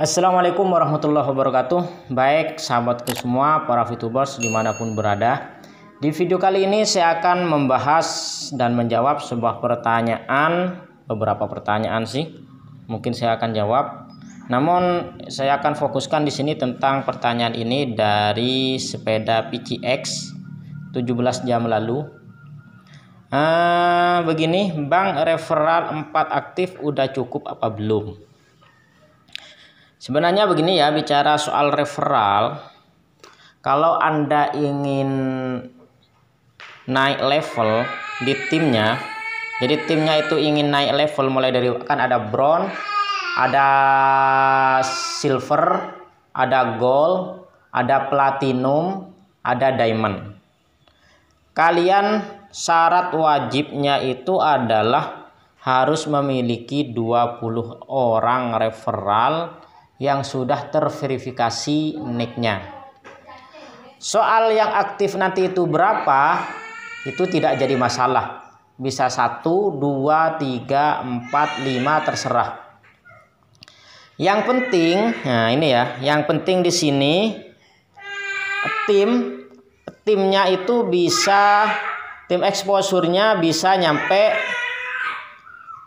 Assalamualaikum warahmatullahi wabarakatuh Baik sahabatku semua para VTubers dimanapun berada Di video kali ini saya akan membahas dan menjawab sebuah pertanyaan Beberapa pertanyaan sih Mungkin saya akan jawab Namun saya akan fokuskan di sini tentang pertanyaan ini dari sepeda PCX 17 jam lalu Uh, begini, bank referral 4 aktif udah cukup apa belum? Sebenarnya begini ya, bicara soal referral, kalau Anda ingin naik level di timnya, jadi timnya itu ingin naik level mulai dari kan ada bronze, ada silver, ada gold, ada platinum, ada diamond. Kalian syarat wajibnya itu adalah harus memiliki 20 orang referral yang sudah terverifikasi nicknya. Soal yang aktif nanti itu berapa itu tidak jadi masalah. Bisa satu, dua, tiga, empat, lima terserah. Yang penting, nah ini ya, yang penting di sini tim timnya itu bisa tim eksposurnya bisa nyampe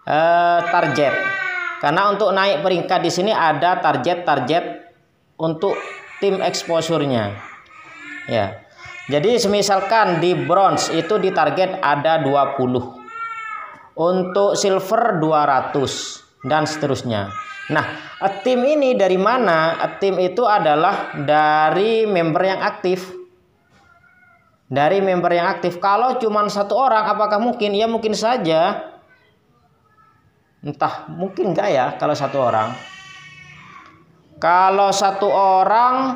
eh, target karena untuk naik peringkat di sini ada target-target untuk tim exposure-nya. Ya. Jadi semisalkan di bronze itu di target ada 20. Untuk silver 200 dan seterusnya. Nah, tim ini dari mana? Tim itu adalah dari member yang aktif dari member yang aktif. Kalau cuma satu orang, apakah mungkin? Ya mungkin saja entah mungkin nggak ya kalau satu orang kalau satu orang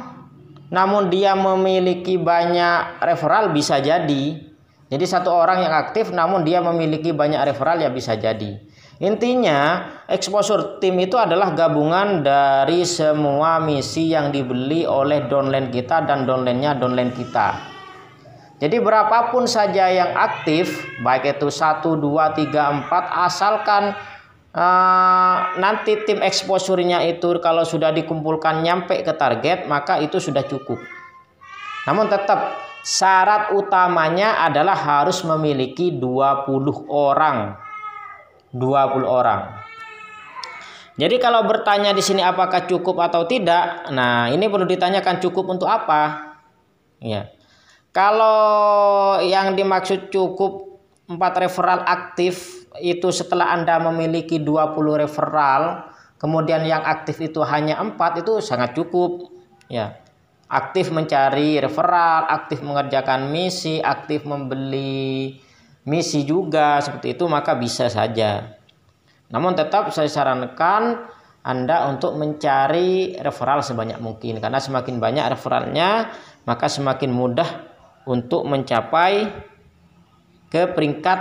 namun dia memiliki banyak referral bisa jadi jadi satu orang yang aktif namun dia memiliki banyak referral ya bisa jadi intinya exposure tim itu adalah gabungan dari semua misi yang dibeli oleh downline kita dan downline-nya downline kita jadi berapapun saja yang aktif baik itu 1, 2, 3, 4 asalkan Uh, nanti tim eksposurnya itu kalau sudah dikumpulkan nyampe ke target maka itu sudah cukup. Namun tetap syarat utamanya adalah harus memiliki 20 orang. 20 orang. Jadi kalau bertanya di sini apakah cukup atau tidak, nah ini perlu ditanyakan cukup untuk apa? Ya. Kalau yang dimaksud cukup empat referral aktif itu setelah Anda memiliki 20 referral, kemudian yang aktif itu hanya empat itu sangat cukup ya. Aktif mencari referral, aktif mengerjakan misi, aktif membeli misi juga seperti itu maka bisa saja. Namun tetap saya sarankan anda untuk mencari referral sebanyak mungkin karena semakin banyak referralnya maka semakin mudah untuk mencapai ke peringkat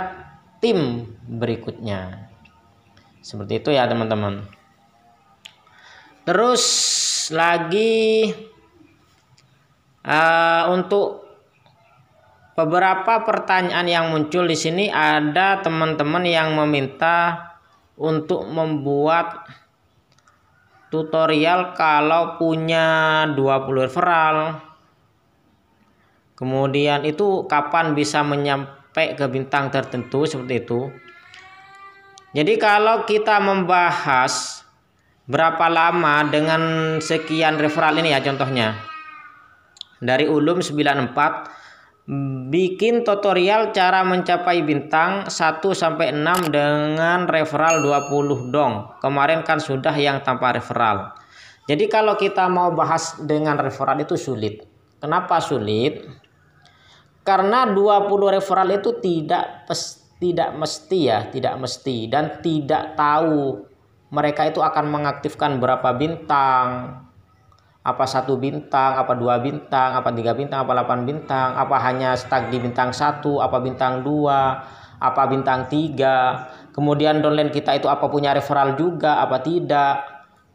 tim berikutnya. Seperti itu ya teman-teman. Terus lagi uh, untuk beberapa pertanyaan yang muncul di sini ada teman-teman yang meminta untuk membuat tutorial kalau punya 20 referral kemudian itu kapan bisa menyam, sampai ke bintang tertentu seperti itu. Jadi kalau kita membahas berapa lama dengan sekian referral ini ya contohnya. Dari Ulum 94 bikin tutorial cara mencapai bintang 1 sampai 6 dengan referral 20 dong. Kemarin kan sudah yang tanpa referral. Jadi kalau kita mau bahas dengan referral itu sulit. Kenapa sulit? Karena 20 referral itu tidak tidak mesti ya, tidak mesti dan tidak tahu mereka itu akan mengaktifkan berapa bintang, apa satu bintang, apa dua bintang, apa tiga bintang, apa delapan bintang, apa hanya stuck di bintang satu, apa bintang dua, apa bintang tiga. Kemudian downline kita itu apa punya referral juga, apa tidak.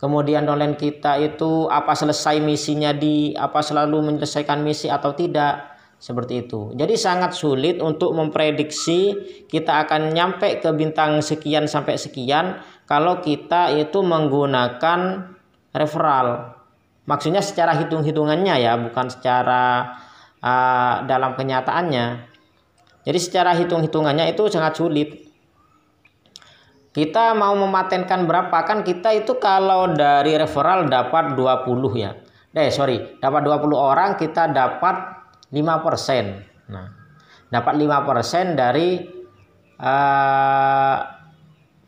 Kemudian downline kita itu apa selesai misinya di apa selalu menyelesaikan misi atau tidak. Seperti itu. Jadi sangat sulit untuk memprediksi kita akan nyampe ke bintang sekian sampai sekian kalau kita itu menggunakan referral. Maksudnya secara hitung-hitungannya ya, bukan secara uh, dalam kenyataannya. Jadi secara hitung-hitungannya itu sangat sulit. Kita mau mematenkan berapa kan kita itu kalau dari referral dapat 20 ya. Eh sorry, dapat 20 orang kita dapat lima persen, Nah, dapat lima persen dari uh,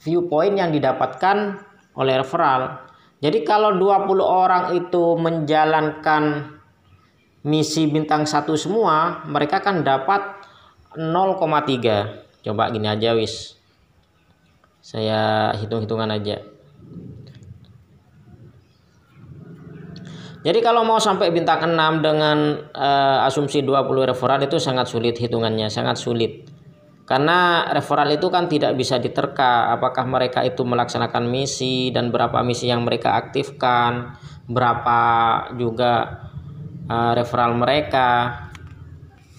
eh, point yang didapatkan oleh referral. Jadi kalau 20 orang itu menjalankan misi bintang satu semua, mereka akan dapat 0,3. Coba gini aja wis. Saya hitung-hitungan aja. Jadi kalau mau sampai bintang 6 dengan uh, asumsi 20 referral itu sangat sulit hitungannya, sangat sulit. Karena referral itu kan tidak bisa diterka apakah mereka itu melaksanakan misi dan berapa misi yang mereka aktifkan, berapa juga uh, referral mereka.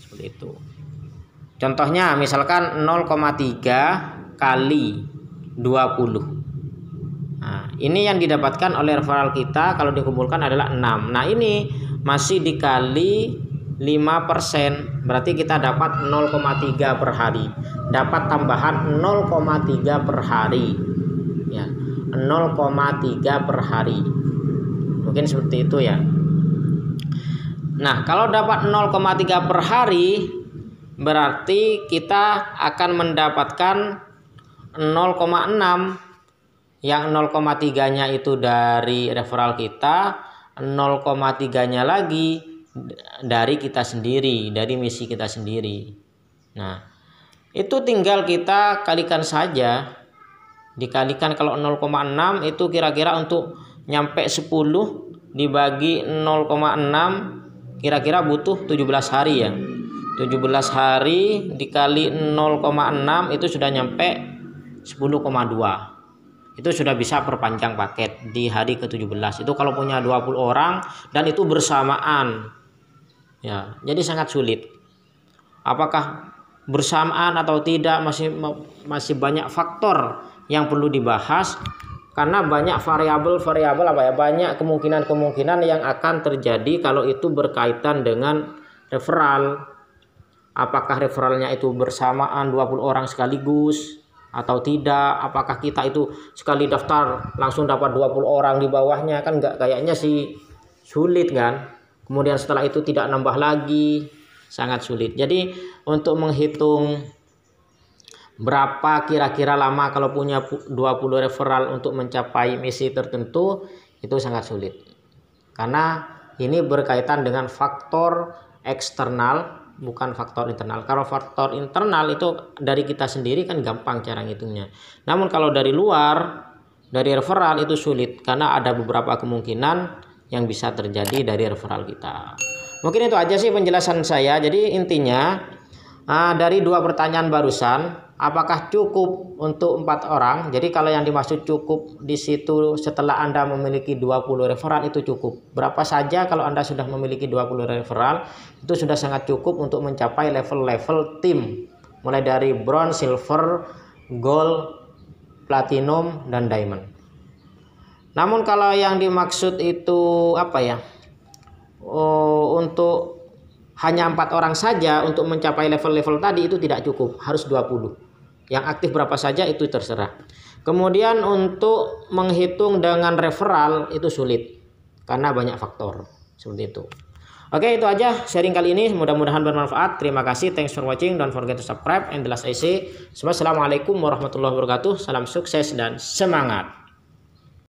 Seperti itu. Contohnya misalkan 0,3 kali 20 ini yang didapatkan oleh referral kita kalau dikumpulkan adalah 6. Nah, ini masih dikali 5%, berarti kita dapat 0,3 per hari. Dapat tambahan 0,3 per hari. Ya, 0,3 per hari. Mungkin seperti itu ya. Nah, kalau dapat 0,3 per hari berarti kita akan mendapatkan 0,6 yang 0,3-nya itu dari referral kita, 0,3-nya lagi dari kita sendiri, dari misi kita sendiri. Nah, itu tinggal kita kalikan saja. Dikalikan kalau 0,6 itu kira-kira untuk nyampe 10 dibagi 0,6 kira-kira butuh 17 hari ya. 17 hari dikali 0,6 itu sudah nyampe 10,2 itu sudah bisa perpanjang paket di hari ke-17 itu kalau punya 20 orang dan itu bersamaan ya jadi sangat sulit apakah bersamaan atau tidak masih masih banyak faktor yang perlu dibahas karena banyak variabel-variabel apa ya banyak kemungkinan-kemungkinan yang akan terjadi kalau itu berkaitan dengan referral apakah referralnya itu bersamaan 20 orang sekaligus atau tidak apakah kita itu sekali daftar langsung dapat 20 orang di bawahnya kan nggak kayaknya sih sulit kan kemudian setelah itu tidak nambah lagi sangat sulit jadi untuk menghitung berapa kira-kira lama kalau punya 20 referral untuk mencapai misi tertentu itu sangat sulit karena ini berkaitan dengan faktor eksternal bukan faktor internal. Kalau faktor internal itu dari kita sendiri kan gampang cara ngitungnya. Namun kalau dari luar, dari referral itu sulit karena ada beberapa kemungkinan yang bisa terjadi dari referral kita. Mungkin itu aja sih penjelasan saya. Jadi intinya Nah, dari dua pertanyaan barusan, apakah cukup untuk empat orang? Jadi kalau yang dimaksud cukup di situ setelah Anda memiliki 20 referral itu cukup. Berapa saja kalau Anda sudah memiliki 20 referral itu sudah sangat cukup untuk mencapai level-level tim. Mulai dari bronze, silver, gold, platinum, dan diamond. Namun kalau yang dimaksud itu apa ya? Oh, untuk hanya empat orang saja untuk mencapai level-level tadi itu tidak cukup, harus 20. Yang aktif berapa saja itu terserah. Kemudian untuk menghitung dengan referral itu sulit karena banyak faktor seperti itu. Oke, itu aja sharing kali ini. Mudah-mudahan bermanfaat. Terima kasih. Thanks for watching. Don't forget to subscribe and the last I say. Assalamualaikum warahmatullahi wabarakatuh. Salam sukses dan semangat.